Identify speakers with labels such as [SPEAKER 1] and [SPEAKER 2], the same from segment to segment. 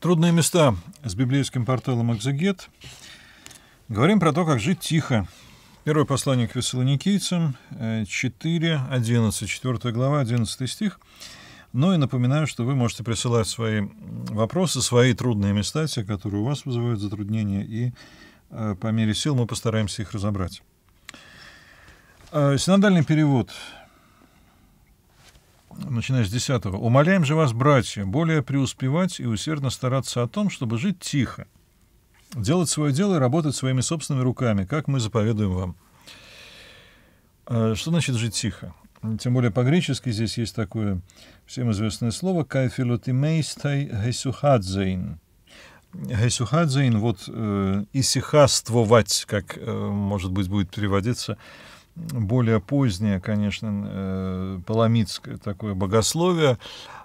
[SPEAKER 1] Трудные места с библейским порталом «Экзегет». Говорим про то, как жить тихо. Первое послание к фессалоникийцам, 4, 11, 4 глава, 11 стих. Ну и напоминаю, что вы можете присылать свои вопросы, свои трудные места, те, которые у вас вызывают затруднения, и э, по мере сил мы постараемся их разобрать. Э, синодальный перевод начиная с 10. -го. «Умоляем же вас, братья, более преуспевать и усердно стараться о том, чтобы жить тихо, делать свое дело и работать своими собственными руками, как мы заповедуем вам». А что значит «жить тихо»? Тем более по-гречески здесь есть такое всем известное слово «кайфилотимейстай гесюхадзейн». Гесюхадзейн, вот э, «исихаствовать», как, э, может быть, будет переводиться – более позднее, конечно, э, Паламитское такое богословие,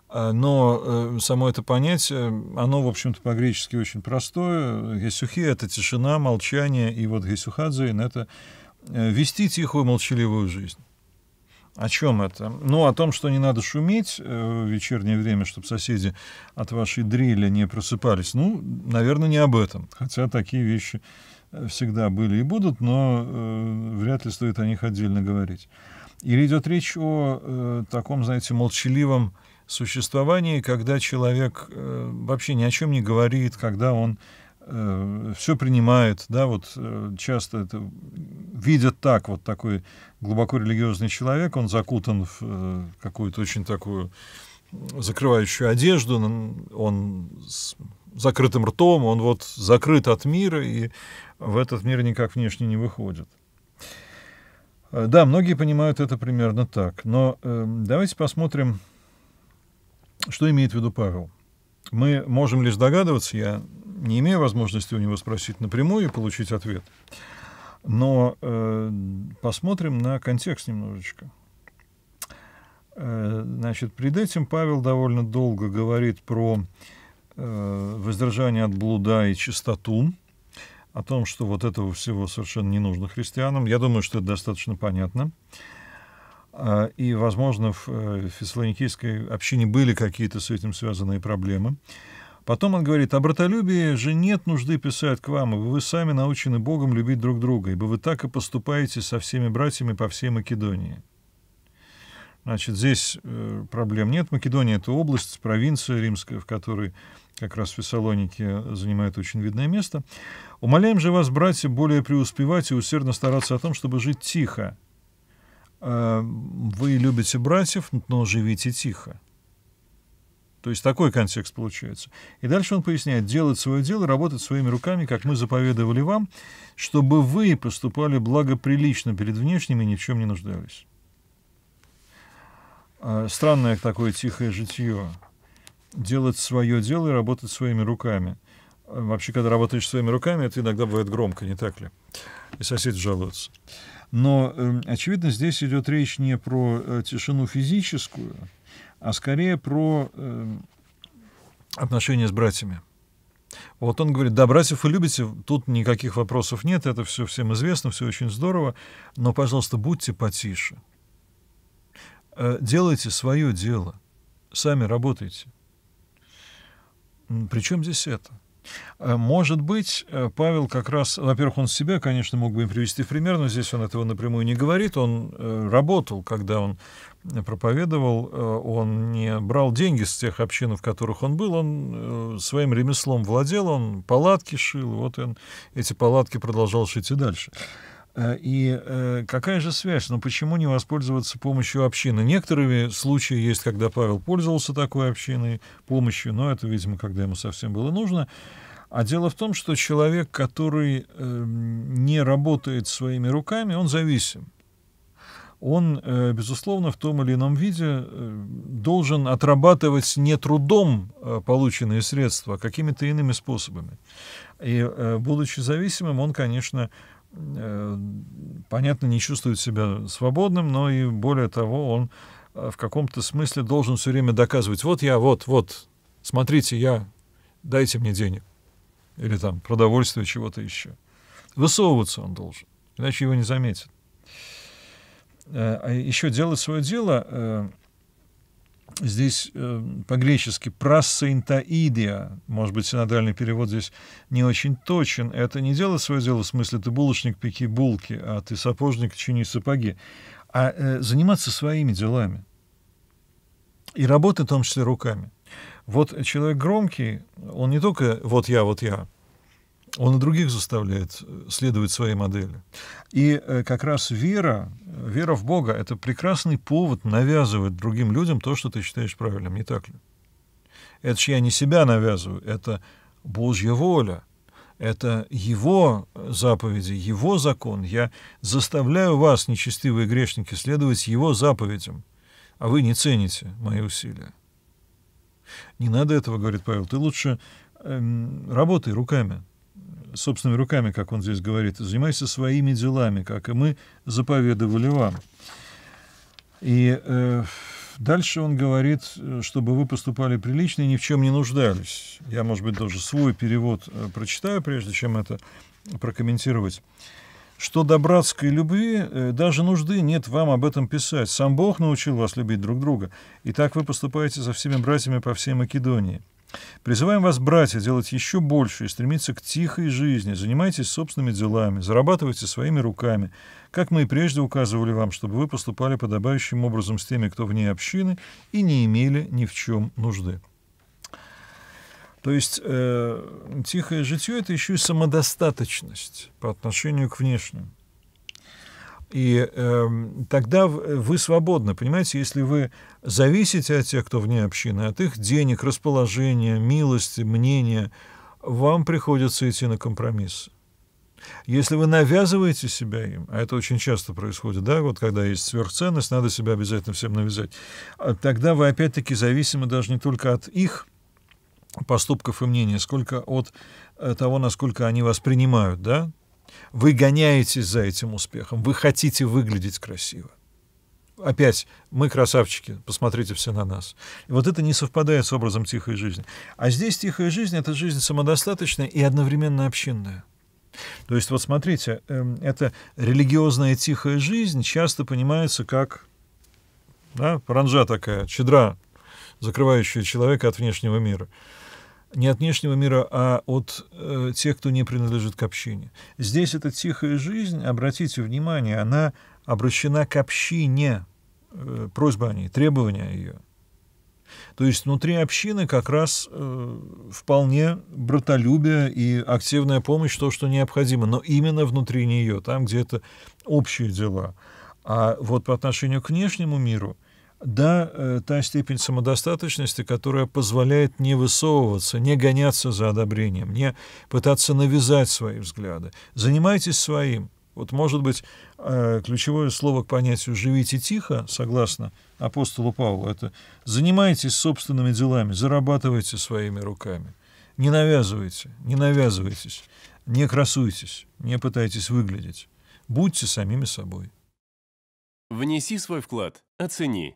[SPEAKER 1] а, но э, само это понятие, оно, в общем-то, по-гречески очень простое. Гесюхи — это тишина, молчание, и вот гесюхадзейн — это э, вести тихую молчаливую жизнь. О чем это? Ну, о том, что не надо шуметь э, в вечернее время, чтобы соседи от вашей дрели не просыпались. Ну, наверное, не об этом. Хотя такие вещи э, всегда были и будут, но э, вряд ли стоит о них отдельно говорить. Или идет речь о э, таком, знаете, молчаливом существовании, когда человек э, вообще ни о чем не говорит, когда он Э, все принимает, да, вот э, часто это видят так, вот такой глубоко религиозный человек, он закутан в э, какую-то очень такую закрывающую одежду, он, он с закрытым ртом, он вот закрыт от мира и в этот мир никак внешне не выходит. Да, многие понимают это примерно так, но э, давайте посмотрим, что имеет в виду Павел. Мы можем лишь догадываться, я не имею возможности у него спросить напрямую и получить ответ. Но э, посмотрим на контекст немножечко. Э, значит, перед этим Павел довольно долго говорит про э, воздержание от блуда и чистоту, о том, что вот этого всего совершенно не нужно христианам. Я думаю, что это достаточно понятно. Э, и, возможно, в э, фессалоникийской общине были какие-то с этим связанные проблемы. Потом он говорит, о «А братолюбии же нет нужды писать к вам, ибо вы сами научены Богом любить друг друга, ибо вы так и поступаете со всеми братьями по всей Македонии. Значит, здесь э, проблем нет. Македония — это область, провинция римская, в которой как раз Фессалоники занимают очень видное место. «Умоляем же вас, братья, более преуспевать и усердно стараться о том, чтобы жить тихо. Э, вы любите братьев, но живите тихо». То есть такой контекст получается. И дальше он поясняет, делать свое дело, работать своими руками, как мы заповедовали вам, чтобы вы поступали благоприлично перед внешними и ни в чем не нуждались. А, странное такое тихое житье. Делать свое дело и работать своими руками. А, вообще, когда работаешь своими руками, это иногда бывает громко, не так ли? И соседи жалуются. Но, эм, очевидно, здесь идет речь не про э, тишину физическую, а скорее про э, отношения с братьями. Вот он говорит, да, братьев вы любите, тут никаких вопросов нет, это все всем известно, все очень здорово, но, пожалуйста, будьте потише. Э, делайте свое дело, сами работайте. Причем здесь это? Э, может быть, э, Павел как раз, во-первых, он себя, конечно, мог бы им привести в пример, но здесь он этого напрямую не говорит. Он э, работал, когда он проповедовал, он не брал деньги с тех общин, в которых он был, он своим ремеслом владел, он палатки шил, вот он эти палатки продолжал шить и дальше. Э, и э, какая же связь? Ну почему не воспользоваться помощью общины? Некоторые случаи есть, когда Павел пользовался такой общиной, помощью, но это, видимо, когда ему совсем было нужно. А дело в том, что человек, который эм, не работает своими руками, он зависим. Он, э, безусловно, в том или ином виде должен отрабатывать не трудом полученные средства, а какими-то иными способами. И, будучи зависимым, он, конечно, Э, понятно, не чувствует себя свободным, но и более того, он э, в каком-то смысле должен все время доказывать, вот я, вот, вот, смотрите, я, дайте мне денег. Или там продовольствие, чего-то еще. Высовываться он должен, иначе его не заметят. Э, а еще делать свое дело Здесь э, по-гречески «прассаинтаидия», может быть, синодальный перевод здесь не очень точен. Это не делать свое дело, в смысле, ты булочник, пеки булки, а ты сапожник, чини сапоги. А э, заниматься своими делами. И работать, в том числе, руками. Вот человек громкий, он не только «вот я, вот я», он и других заставляет э, следовать своей модели. И э, как раз вера, вера в Бога — это прекрасный повод навязывать другим людям то, что ты считаешь правильным, не так ли? Это же я не себя навязываю, это Божья воля, это Его э, заповеди, Его закон. Я заставляю вас, нечестивые грешники, следовать Его заповедям, а вы не цените мои усилия. Не надо этого, говорит Павел, ты лучше эм, работай руками, собственными руками, как он здесь говорит, занимайся своими делами, как и мы заповедовали вам. И э, дальше он говорит, чтобы вы поступали прилично и ни в чем не нуждались. Я, может быть, даже свой перевод э, прочитаю, прежде чем это прокомментировать. Что до братской любви, э, даже нужды нет вам об этом писать. Сам Бог научил вас любить друг друга, и так вы поступаете со всеми братьями по всей Македонии. Призываем вас, братья, делать еще больше и стремиться к тихой жизни. Занимайтесь собственными делами, зарабатывайте своими руками, как мы и прежде указывали вам, чтобы вы поступали подобающим образом с теми, кто вне общины, и не имели ни в чем нужды. То есть э, тихое житье — это еще и самодостаточность по отношению к внешним. И э, тогда вы свободны, понимаете, если вы зависите от тех, кто вне общины, от их денег, расположения, милости, мнения, вам приходится идти на компромисс. Если вы навязываете себя им, а это очень часто происходит, да, вот когда есть сверхценность, надо себя обязательно всем навязать, а тогда вы опять-таки зависимы даже не только от их поступков и мнений, сколько от э, того, насколько они вас принимают, да, вы гоняетесь за этим успехом, вы хотите выглядеть красиво. Опять, мы красавчики, посмотрите все на нас. И вот это не совпадает с образом тихой жизни. А здесь тихая жизнь — это жизнь самодостаточная и одновременно общинная. То есть, вот смотрите, эм, эта религиозная тихая жизнь часто понимается как да, паранжа такая, чедра, закрывающая человека от внешнего мира не от внешнего мира, а от э, тех, кто не принадлежит к общине. Здесь эта тихая жизнь, обратите внимание, она обращена к общине, э, просьба о ней, требования ее. То есть внутри общины как раз э, вполне братолюбие и активная помощь, то, что необходимо, но именно внутри нее, там, где это общие дела. А вот по отношению к внешнему миру – да, э, та степень самодостаточности, которая позволяет не высовываться, не гоняться за одобрением, не пытаться навязать свои взгляды. Занимайтесь своим. Вот, может быть, э, ключевое слово к понятию «живите тихо», согласно апостолу Павлу, это «занимайтесь собственными делами, зарабатывайте своими руками». Не навязывайте, не навязывайтесь, не красуйтесь, не пытайтесь выглядеть. Будьте самими собой. Внеси свой вклад, оцени,